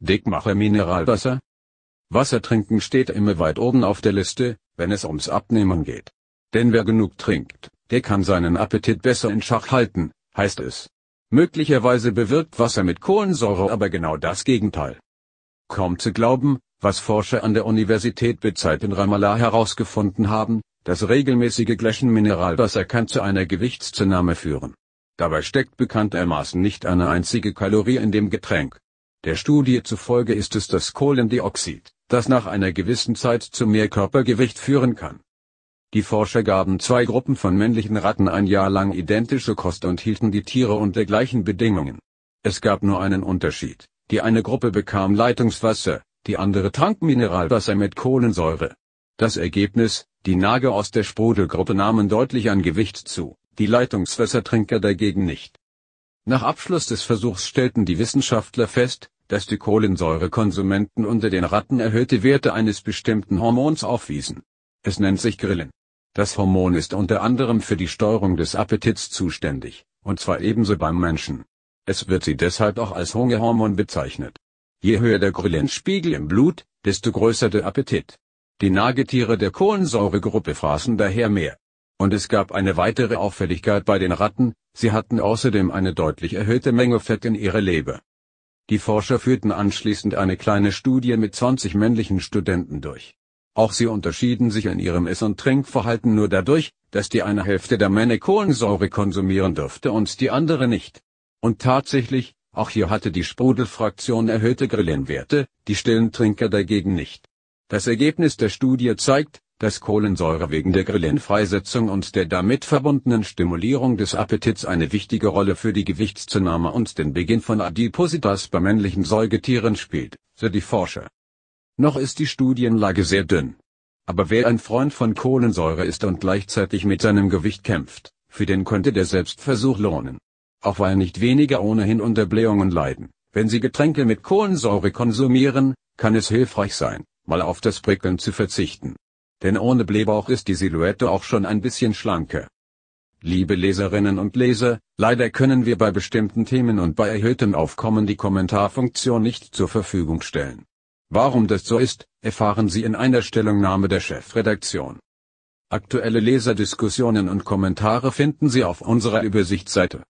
Dickmacher Mineralwasser? Wasser trinken steht immer weit oben auf der Liste, wenn es ums Abnehmen geht. Denn wer genug trinkt, der kann seinen Appetit besser in Schach halten, heißt es. Möglicherweise bewirkt Wasser mit Kohlensäure aber genau das Gegenteil. Kaum zu glauben, was Forscher an der Universität Bezeit in Ramallah herausgefunden haben, das regelmäßige Gläschen Mineralwasser kann zu einer Gewichtszunahme führen. Dabei steckt bekanntermaßen nicht eine einzige Kalorie in dem Getränk. Der Studie zufolge ist es das Kohlendioxid, das nach einer gewissen Zeit zu mehr Körpergewicht führen kann. Die Forscher gaben zwei Gruppen von männlichen Ratten ein Jahr lang identische Kost und hielten die Tiere unter gleichen Bedingungen. Es gab nur einen Unterschied, die eine Gruppe bekam Leitungswasser, die andere trank Mineralwasser mit Kohlensäure. Das Ergebnis, die Nager aus der Sprudelgruppe nahmen deutlich an Gewicht zu, die Leitungswassertrinker dagegen nicht. Nach Abschluss des Versuchs stellten die Wissenschaftler fest, dass die Kohlensäurekonsumenten unter den Ratten erhöhte Werte eines bestimmten Hormons aufwiesen. Es nennt sich Grillen. Das Hormon ist unter anderem für die Steuerung des Appetits zuständig, und zwar ebenso beim Menschen. Es wird sie deshalb auch als Hungerhormon bezeichnet. Je höher der Grillenspiegel im Blut, desto größer der Appetit. Die Nagetiere der Kohlensäuregruppe fraßen daher mehr. Und es gab eine weitere Auffälligkeit bei den Ratten, sie hatten außerdem eine deutlich erhöhte Menge Fett in ihrer Leber. Die Forscher führten anschließend eine kleine Studie mit 20 männlichen Studenten durch. Auch sie unterschieden sich in ihrem Ess- und Trinkverhalten nur dadurch, dass die eine Hälfte der Männer Kohlensäure konsumieren durfte und die andere nicht. Und tatsächlich, auch hier hatte die Sprudelfraktion erhöhte Grillenwerte, die stillen Trinker dagegen nicht. Das Ergebnis der Studie zeigt, dass Kohlensäure wegen der Ghrelin-Freisetzung und der damit verbundenen Stimulierung des Appetits eine wichtige Rolle für die Gewichtszunahme und den Beginn von Adipositas bei männlichen Säugetieren spielt, so die Forscher. Noch ist die Studienlage sehr dünn. Aber wer ein Freund von Kohlensäure ist und gleichzeitig mit seinem Gewicht kämpft, für den könnte der Selbstversuch lohnen. Auch weil nicht wenige ohnehin unter Blähungen leiden. Wenn Sie Getränke mit Kohlensäure konsumieren, kann es hilfreich sein, mal auf das Prickeln zu verzichten denn ohne Blähbauch ist die Silhouette auch schon ein bisschen schlanker. Liebe Leserinnen und Leser, leider können wir bei bestimmten Themen und bei erhöhtem Aufkommen die Kommentarfunktion nicht zur Verfügung stellen. Warum das so ist, erfahren Sie in einer Stellungnahme der Chefredaktion. Aktuelle Leserdiskussionen und Kommentare finden Sie auf unserer Übersichtsseite.